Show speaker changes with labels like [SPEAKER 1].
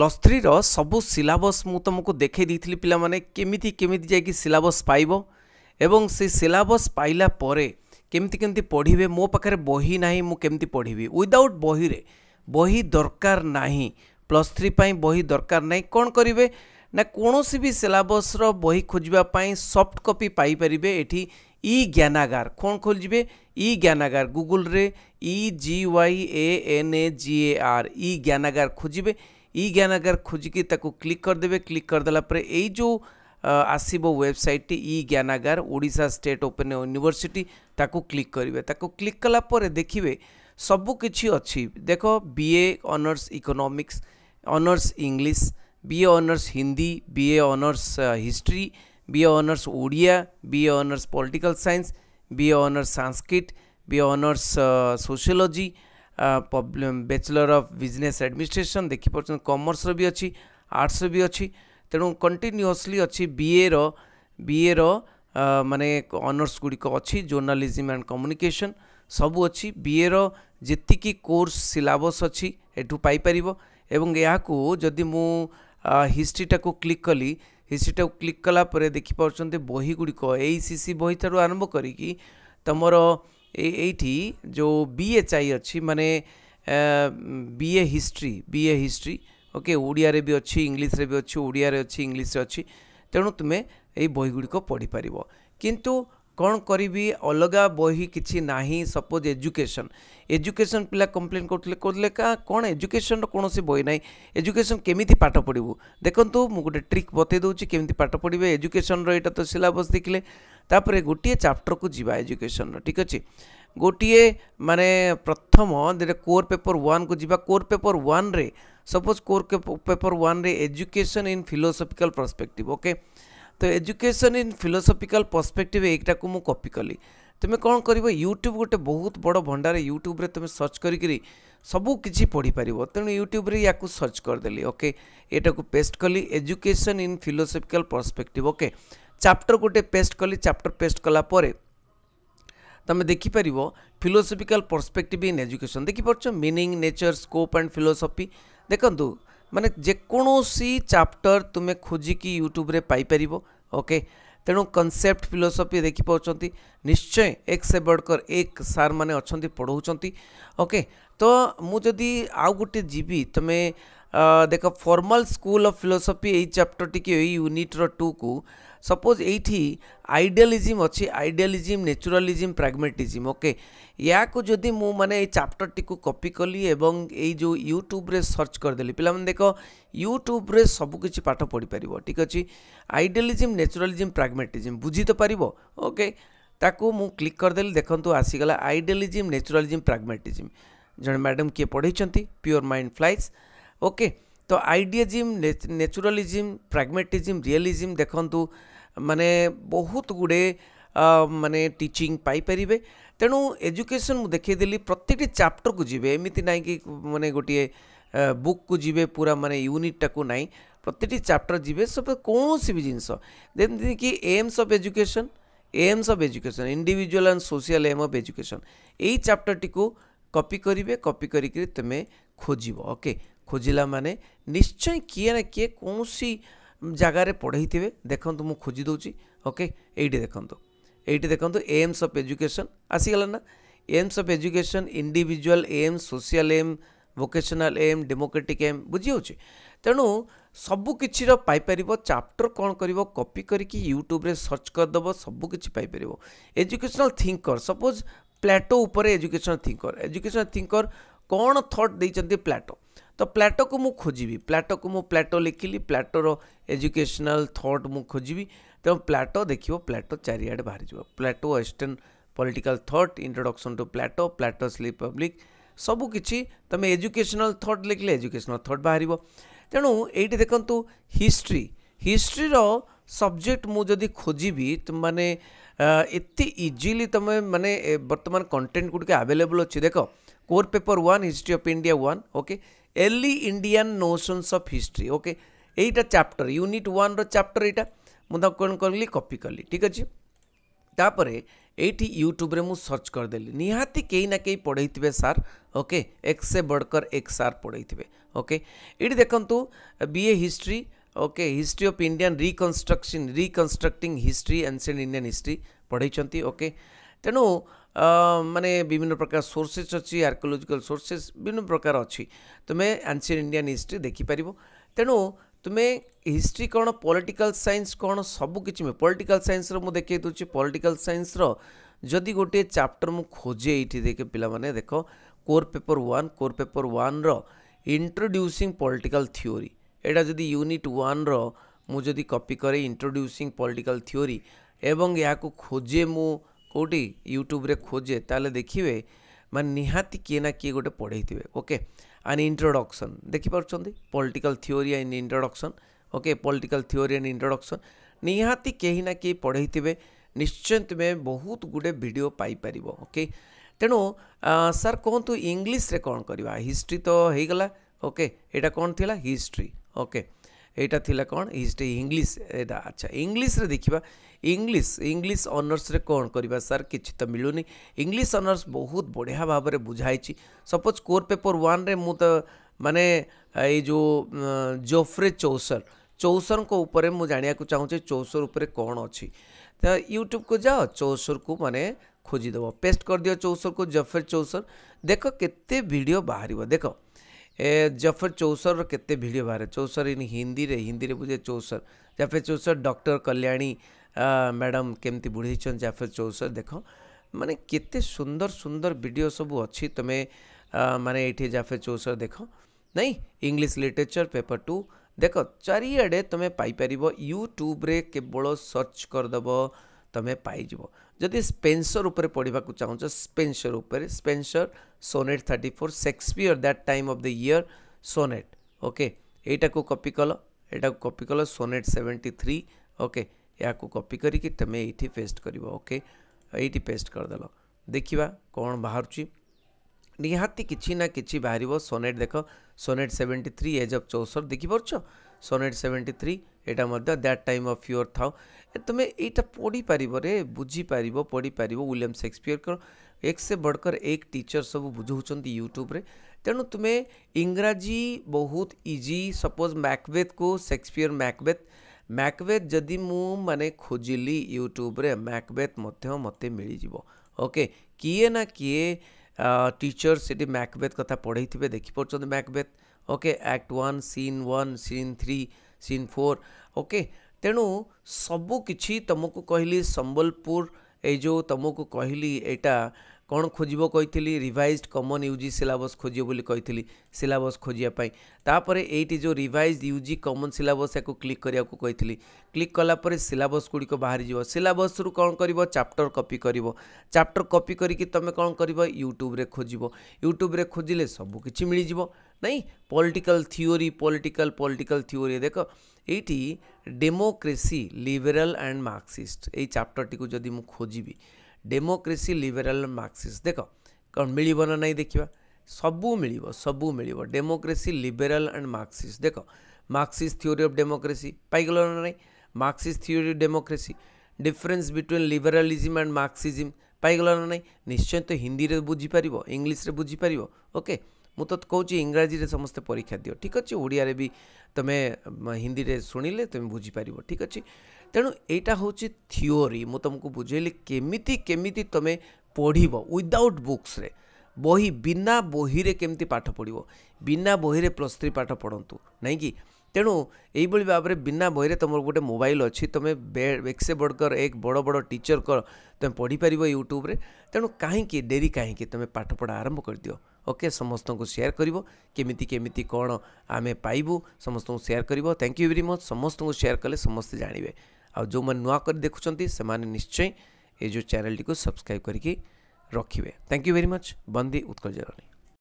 [SPEAKER 1] Plus ଥ୍ରୀର ସବୁ syllabus ମୁଁ ତୁମକୁ ଦେଖାଇ ଦେଇଥିଲି ପିଲାମାନେ କେମିତି କେମିତି ଯାଇକି ସିଲାବସ୍ ପାଇବ ଏବଂ ସେ ସିଲାବସ୍ ପାଇଲା ପରେ କେମିତି କେମିତି ପଢ଼ିବେ ମୋ ପାଖରେ ବହି ନାହିଁ ମୁଁ କେମିତି ପଢ଼ିବି ୱିଦାଉଟ୍ ବହିରେ ବହି ଦରକାର ନାହିଁ ପ୍ଲସ୍ ଥ୍ରୀ ପାଇଁ ବହି ଦରକାର ନାହିଁ କ'ଣ କରିବେ ନା କୌଣସି ବି ସିଲାବସ୍ର ବହି ଖୋଜିବା ପାଇଁ ସଫ୍ଟ କପି ପାଇପାରିବେ ଏଠି ଇ ଜ୍ଞାନାଗାର କ'ଣ ଖୋଲିଯିବେ ଇ ଜ୍ଞାନାଗାର ଗୁଗୁଲରେ E G Y A N A G A R e Gyanagar ଖୋଜିବେ ଇ ଜ୍ଞାନାଗାର ଖୋଜିକି ତାକୁ କ୍ଲିକ୍ କରିଦେବେ କ୍ଲିକ୍ କରିଦେଲା ପରେ ଏଇ ଯେଉଁ ଆସିବ ୱେବସାଇଟ୍ଟି e Gyanagar Odisha state open university ତାକୁ କ୍ଲିକ୍ କରିବେ ତାକୁ କ୍ଲିକ୍ କଲା ପରେ ଦେଖିବେ ସବୁ କିଛି ଅଛି ଦେଖ B A honours economics honours English B A honours Hindi B A honours history B A honours Odia B A honours political science B A honours Sanskrit B A honours sociology bachelor of business administration ଦେଖିପାରୁଛନ୍ତି କମର୍ସର ବି ଅଛି ଆର୍ଟ୍ସର ବି ଅଛି ତେଣୁ continuously ଅଛି ବିଏର ବିଏର ମାନେ honours ଗୁଡ଼ିକ ଅଛି journalism and communication ସବୁ ଅଛି ବିଏର ଯେତିକି କୋର୍ସ ସିଲାବସ୍ ଅଛି ଏଠୁ ପାଇପାରିବ ଏବଂ ଏହାକୁ ଯଦି ମୁଁ ହିଷ୍ଟ୍ରିଟାକୁ କ୍ଲିକ୍ କଲି ହିଷ୍ଟ୍ରିଟାକୁ କ୍ଲିକ୍ କଲା ପରେ ଦେଖିପାରୁଛନ୍ତି ବହିଗୁଡ଼ିକ ଏଇ ସି ସି ବହିଠାରୁ ଆରମ୍ଭ କରିକି ତୁମର ଏଇଠି ଯେଉଁ ବି ଏ ଚାଇ ଅଛି ମାନେ B A history B A history okay ଓଡ଼ିଆରେ ବି ଅଛି ଇଂଲିଶରେ ବି ଅଛି ଓଡ଼ିଆରେ ଅଛି ଇଂଲିଶରେ ଅଛି ତେଣୁ ତୁମେ ଏଇ ବହିଗୁଡ଼ିକ ପଢ଼ିପାରିବ କିନ୍ତୁ କ'ଣ କରିବି ଅଲଗା ବହି କିଛି ନାହିଁ ସପୋଜ୍ ଏଜୁକେସନ୍ ଏଜୁକେସନ୍ ପିଲା କମ୍ପ୍ଲେନ୍ କରୁଥିଲେ କହୁଥିଲେ କା କ'ଣ ଏଜୁକେସନ୍ର କୌଣସି ବହି ନାହିଁ ଏଜୁକେସନ୍ କେମିତି ପାଠ ପଢ଼ିବୁ ଦେଖନ୍ତୁ ମୁଁ ଗୋଟେ ଟ୍ରିକ୍ ବତେଇ ଦେଉଛି କେମିତି ପାଠ ପଢ଼ିବେ ଏଜୁକେସନ୍ର ଏଇଟା ତ ସିଲାବସ୍ ଦେଖିଲେ ତାପରେ ଗୋଟିଏ ଚାପ୍ଟରକୁ ଯିବା ଏଜୁକେସନ୍ର ଠିକ୍ ଅଛି ଗୋଟିଏ ମାନେ ପ୍ରଥମ ଯେଉଁଟା କୋର୍ ପେପର୍ ୱାନ୍କୁ ଯିବା କୋର୍ ପେପର୍ ୱାନ୍ରେ ସପୋଜ୍ କୋର୍ ପେପର୍ ୱାନ୍ରେ education in philosophical perspective okay तो एजुकेशन इन फिलोसफिकल पर्सपेक्टिव एटा को मुझे कपी कली তুমি କ'ଣ କରିବ ୟୁଟ୍ୟୁବ୍ ଗୋଟେ ବହୁତ ବଡ଼ ଭଣ୍ଡାର ୟୁଟ୍ୟୁବ୍ରେ ତୁମେ ସର୍ଚ୍ଚ କରିକିରି ସବୁ କିଛି ପଢ଼ିପାରିବ ତେଣୁ ୟୁଟ୍ୟୁବ୍ରେ ୟାକୁ ସର୍ଚ୍ଚ କରିଦେଲି ଓକେ ଏଟାକୁ ପେଷ୍ଟ କଲି education in philosophical perspective okay chapter ଗୋଟେ ପେଷ୍ଟ କଲି ଚାପ୍ଟର ପେଷ୍ଟ କଲା ପରେ ତୁମେ ଦେଖିପାରିବ ଫିଲୋସଫିକାଲ୍ ପର୍ସପେକ୍ଟିଭ୍ ଇନ୍ ଏଜୁକେସନ୍ ଦେଖିପାରୁଛ meaning nature scope and philosophy ଦେଖନ୍ତୁ मान जेकोसी चैप्टर तुम्हें खोजिकी यूट्यूब्रे पाइपर ओके तेणु कनसेप्ट फिलोसफी देखिपुट निश्चय एक से बड़कर एक सार मैंने अच्छा पढ़ाऊँ ओके तो मुझे आउ गोटे जी तुम्हें देख फर्माल स्कूल अफ फिलोसफी यही चैप्टर टी यूनिट्र टू को सपोज ये आइडियालीजिम अच्छी आइडियालीजिम नेचुरालीजिम प्राग्मेटिजिम ओके या कोई मुझे मु माने चैप्टर टी को कली जो यूट्यूब्रे सर्च करदेली देली पिला मन देखो पाठ पढ़ी परिबो ठीक अछि आइडियालीजिम नेचुरालीजिम प्राग्मेटिजिम बुझी तो पार ओके क्लिक करदेली देली देखंतु आसीगला आइडियालीजिम नेचुरालीजिम प्राग्मेटिजिम जन मैडम किए पढ़े pure mind flies okay okay. ତ ଆଇଡ଼ିଆଜିମ୍ ନେଚୁରାଲିଜିମ୍ ପ୍ରାଗ୍ମାଟିଜିମ୍ ରିଆଲିଜିମ୍ ଦେଖନ୍ତୁ ମାନେ ବହୁତ ଗୁଡ଼ିଏ ମାନେ ଟିଚିଂ ପାଇପାରିବେ ତେଣୁ ଏଜୁକେସନ୍ ମୁଁ ଦେଖେଇଦେଲି ପ୍ରତ୍ୟେକଟି ଚାପ୍ଟରକୁ ଯିବେ ଏମିତି ନାହିଁ କି ମାନେ ଗୋଟିଏ ବୁକ୍କୁ ଯିବେ ପୁରା ମାନେ ୟୁନିଟ୍ଟାକୁ ନାହିଁ ପ୍ରତିଟି ଚାପ୍ଟର ଯିବେ ସବୁ କୌଣସି ବି ଜିନିଷ ଯେମିତିକି aims of education aims of education individual and social aim of education ଏଇ ଚାପ୍ଟରଟିକୁ କପି କରିବେ କପି କରିକିରି ତୁମେ ଖୋଜିବ ଓକେ ଖୋଜିଲା ମାନେ ନିଶ୍ଚୟ କିଏ ନା କିଏ କୌଣସି ଜାଗାରେ ପଢ଼େଇଥିବେ ଦେଖନ୍ତୁ ମୁଁ ଖୋଜି ଦେଉଛି ଓକେ ଏଇଠି ଦେଖନ୍ତୁ ଏଇଠି ଦେଖନ୍ତୁ ଏମ୍ସ ଅଫ୍ ଏଜୁକେସନ୍ ଆସିଗଲା ନା aims of education individual aim social aim vocational aim democratic aim ବୁଝିହେଉଛି ତେଣୁ ସବୁ କିଛିର ପାଇପାରିବ ଚାପ୍ଟର କ'ଣ କରିବ କପି କରିକି ୟୁଟ୍ୟୁବରେ ସର୍ଚ୍ଚ କରିଦେବ ସବୁ କିଛି ପାଇପାରିବ ଏଜୁକେସନାଲ୍ ଥିଙ୍କର ସପୋଜ୍ ପ୍ଲାଟୋ ଉପରେ ଏଜୁକେସନାଲ୍ ଥିଙ୍କର ଏଜୁକେସନାଲ୍ ଥିଙ୍କର କ'ଣ ଥଟ୍ ଦେଇଛନ୍ତି ପ୍ଲାଟୋ ତ ପ୍ଲାଟୋକୁ ମୁଁ ଖୋଜିବି ପ୍ଲାଟୋକୁ ମୁଁ ପ୍ଲାଟୋ ଲେଖିଲି ପ୍ଲାଟୋର ଏଜୁକେସନାଲ୍ ଥଟ୍ ମୁଁ ଖୋଜିବି ତେଣୁ ପ୍ଲାଟୋ ଦେଖିବ ପ୍ଲାଟୋ ଚାରିଆଡ଼େ ବାହାରିଯିବ Plato western political thought introduction to Plato Plato ସ୍ଲି ପବ୍ଲିକ୍ ସବୁ କିଛି ତୁମେ ଏଜୁକେସନାଲ୍ ଥଟ୍ ଲେଖିଲେ ଏଜୁକେସନାଲ୍ ଥଟ୍ ବାହାରିବ ତେଣୁ ଏଇଠି ଦେଖନ୍ତୁ ହିଷ୍ଟ୍ରି ହିଷ୍ଟ୍ରିର ସବଜେକ୍ଟ ମୁଁ ଯଦି ଖୋଜିବି ମାନେ ଏତେ ଇଜିଲି ତୁମେ ମାନେ ବର୍ତ୍ତମାନ କଣ୍ଟେଣ୍ଟ ଗୁଡ଼ିକ ଆଭେଲେବୁଲ୍ ଅଛି ଦେଖ core paper 1 history of india 1 okay early indian notions of history okay এইটা চ্যাপ্টর ইউনিট ওয়ানর চ্যাপ্টর এইটা ମୁଁ ତାକୁ କ'ଣ କରିଲି କପି କଲି ଠିକ୍ ଅଛି ତାପରେ ଏଇଠି ୟୁଟ୍ୟୁବରେ ମୁଁ ସର୍ଚ୍ଚ କରିଦେଲି ନିହାତି କେହି ନା କେହି ପଢ଼େଇଥିବେ ସାର୍ ଓକେ ଏକ୍ସେ ବଡ଼କର ଏକ୍ ସାର୍ ପଢ଼େଇଥିବେ ଓକେ ଏଇଠି ଦେଖନ୍ତୁ B A history okay history of Indian reconstruction reconstructing history ancient Indian history ପଢ଼େଇଛନ୍ତି ଓକେ ତେଣୁ ମାନେ ବିଭିନ୍ନ ପ୍ରକାର ସୋର୍ସେସ୍ ଅଛି ଆର୍କିଓଲୋଜିକାଲ ସୋର୍ସେସ୍ ବିଭିନ୍ନ ପ୍ରକାର ଅଛି ତୁମେ ଆନ୍ସିଏଣ୍ଟ ଇଣ୍ଡିଆନ୍ ହିଷ୍ଟ୍ରି ଦେଖିପାରିବ ତେଣୁ ତୁମେ ହିଷ୍ଟ୍ରି କ'ଣ ପଲିଟିକାଲ ସାଇନ୍ସ କ'ଣ ସବୁକିଛି ପଲିଟିକାଲ ସାଇନ୍ସର ମୁଁ ଦେଖାଇ ଦେଉଛି ପଲିଟିକାଲ ସାଇନ୍ସର ଯଦି ଗୋଟିଏ ଚାପ୍ଟର ମୁଁ ଖୋଜେ ଏଇଠି ଦେଖେ ପିଲାମାନେ ଦେଖ core paper one core paper ୱାନ୍ର ଇଣ୍ଟ୍ରୋଡ୍ୟୁସିଂ ପଲିଟିକାଲ ଥିଓରି ଏଇଟା ଯଦି ୟୁନିଟ୍ ୱାନ୍ର ମୁଁ ଯଦି କପି କରେ ଇଣ୍ଟ୍ରୋଡ୍ୟୁସିଂ ପଲିଟିକାଲ ଥିଓରି ଏବଂ ଏହାକୁ ଖୋଜେ ମୁଁ କେଉଁଠି ୟୁଟ୍ୟୁବରେ ଖୋଜେ ତାହେଲେ ଦେଖିବେ ମାନେ ନିହାତି କିଏ ନା କିଏ ଗୋଟେ ପଢ଼େଇଥିବେ ଓକେ ଆଣ୍ଡ ଇଣ୍ଟ୍ରୋଡକ୍ସନ୍ ଦେଖିପାରୁଛନ୍ତି political theory and introduction okay political theory and introduction ନିହାତି କେହି ନା କେହି ପଢ଼େଇଥିବେ ନିଶ୍ଚୟ ତୁମେ ବହୁତ ଗୁଡ଼ିଏ ଭିଡ଼ିଓ ପାଇପାରିବ ଓକେ ତେଣୁ ସାର୍ କୁହନ୍ତୁ ଇଂଲିଶରେ କ'ଣ କରିବା ହିଷ୍ଟ୍ରି ତ ହେଇଗଲା ଓକେ ଏଇଟା କ'ଣ ଥିଲା ହିଷ୍ଟ୍ରି ଓକେ यहाँ थी कौन हिस्ट्री इंग्लीश अच्छा इंग्लीश देखा इंग्लीश इंग्लीश अनर्स कौन करवा सर कि तो मिलूनी इंग्लीश अनर्स बहुत बढ़िया भाव में बुझाई सपोज कोर पेपर वन मु मानने जो जोफ्रे चौसर चौसर को ऊपर मुझे जाना चाहूँ चौसर उपर कौन अच्छी यूट्यूब को जाओ चौसर को मानने खोजीदेव पेस्ट कर दियो चौसर को जफर चौसर देख के भिड बाहर देख जफर चौसर रत भिड बाहर चौसर इन हिंदी रे हिंदी रे बुझे Chaucer Geoffrey Chaucer doctor Kalyani madam केमती बुढ़े जाफर चौसर देख माने केते सुंदर सुंदर भिड सब अच्छी तुम्हें माने ये जाफर चौसर देख नहीं इंग्लिश लिटरेचर पेपर टू देख चारिआडे तुम्हें पाइपर यूट्यूब्रे केवल सर्च करदेव तुम्हें पाइज जदि स्पेसर उपर पढ़ा चाहू स्पेनसर उपर Spenser sonnet thirty four Shakespeare that time of the year sonnet okay यहीटा को कपि कल यू कपि कल सोनेट सेवेन्टी थ्री ओके या कपि करके तुम ये पेस्ट कर ओके ये पेस्ट करदेल देखा कौन बाहर निहाती कि बाहर सोनेट देख sonnet seventy three age of चौसठ देखिपार सोनेट सेवेन्टी थ्री यहाँ that time of year thou तुम्हें यहाँ पढ़ी पार बुझीपार पढ़ी पार विलियम सेक्सपियर एक से बढ़कर एक टीचर सब बुझाऊँ यूट्यूब तेणु तुम्हें इंग्राजी बहुत इजी सपोज मैकबेथ को सेक्सपियर मैकबेथ मैकबेथ जदि मु मानने खोजिली यूट्यूब मैकबेथ मत मत मिलजी ओके किए ना किए टीचर से मैकबेथ कथा पढ़े थे देखिपे Macbeth okay act one scene one scene three scene four okay ତେଣୁ ସବୁ କିଛି ତୁମକୁ କହିଲି ସମ୍ବଲପୁର ଏଇ ଯେଉଁ ତୁମକୁ କହିଲି ଏଇଟା କ'ଣ ଖୋଜିବ କହିଥିଲି revise common U G syllabus ଖୋଜିବ ବୋଲି କହିଥିଲି ସିଲାବସ୍ ଖୋଜିବା ପାଇଁ ତାପରେ ଏଇଠି ଯେଉଁ revise U G common syllabus ଏହାକୁ କ୍ଲିକ୍ କରିବାକୁ କହିଥିଲି କ୍ଲିକ୍ କଲାପରେ ସିଲାବସ୍ ଗୁଡ଼ିକ ବାହାରିଯିବ ସିଲାବସ୍ରୁ କ'ଣ କରିବ ଚାପ୍ଟର୍ କପି କରିବ ଚାପ୍ଟର୍ କପି କରିକି ତୁମେ କ'ଣ କରିବ ୟୁଟ୍ୟୁବ୍ରେ ଖୋଜିବ ୟୁଟ୍ୟୁବ୍ରେ ଖୋଜିଲେ ସବୁକିଛି ମିଳିଯିବ नहीं political theory political political theory देख ये डेमोक्रेसी लिबरल एंड मार्क्सीस्ट ये चैप्टर टी जब मुझे खोजी डेमोक्रेसी लिबरल मार्क्सिस्ट देख कौन मिल ना देखा सबू मिल सबू मिल डेमोक्रेसी लिबरल एंड मार्क्सीस्ट देख मार्क्सीस्ट थ्योरी अफ डेमोक्रेसी पाइल ना ना Marxist theory democracy difference between liberalism and Marxism पाइल ना ना निश्चय तो हिंदी में बुझिपार इंग्लीश्रे बुझिपार ओके ମୁଁ ତ କହୁଛି ଇଂରାଜୀରେ ସମସ୍ତେ ପରୀକ୍ଷା ଦିଅ ଠିକ୍ ଅଛି ଓଡ଼ିଆରେ ବି ତୁମେ ହିନ୍ଦୀରେ ଶୁଣିଲେ ତୁମେ ବୁଝିପାରିବ ଠିକ୍ ଅଛି ତେଣୁ ଏଇଟା ହେଉଛି ଥିଓରି ମୁଁ ତୁମକୁ ବୁଝେଇଲି କେମିତି କେମିତି ତୁମେ ପଢ଼ିବ ୱିଦାଉଟ୍ ବୁକ୍ସରେ ବହି ବିନା ବହିରେ କେମିତି ପାଠ ପଢ଼ିବ ବିନା ବହିରେ ପ୍ଲସ୍ ଥ୍ରୀ ପାଠ ପଢ଼ନ୍ତୁ ନାଇଁ କି ତେଣୁ ଏଇଭଳି ଭାବରେ ବିନା ବହିରେ ତୁମର ଗୋଟେ ମୋବାଇଲ୍ ଅଛି ତୁମେ ଏକ୍ସେ ବଡ଼କର ଏକ ବଡ଼ ବଡ଼ ଟିଚରଙ୍କର ତୁମେ ପଢ଼ିପାରିବ ୟୁଟ୍ୟୁବରେ ତେଣୁ କାହିଁକି ଡେରି କାହିଁକି ତୁମେ ପାଠପଢ଼ା ଆରମ୍ଭ କରିଦିଅ ओके समस्त को सेयार करमि केमी कौन आम पाइबू समस्त सेयार कर थैंक यू वेरी मच समस्त को सेयार कले समस्ते जानवे आ जो मैंने नुआक देखुं से निश्चय ये जो चैनल टी को सब्सक्राइब करके रखिए थैंक यू वेरी मच बंदी उत्कल जरणी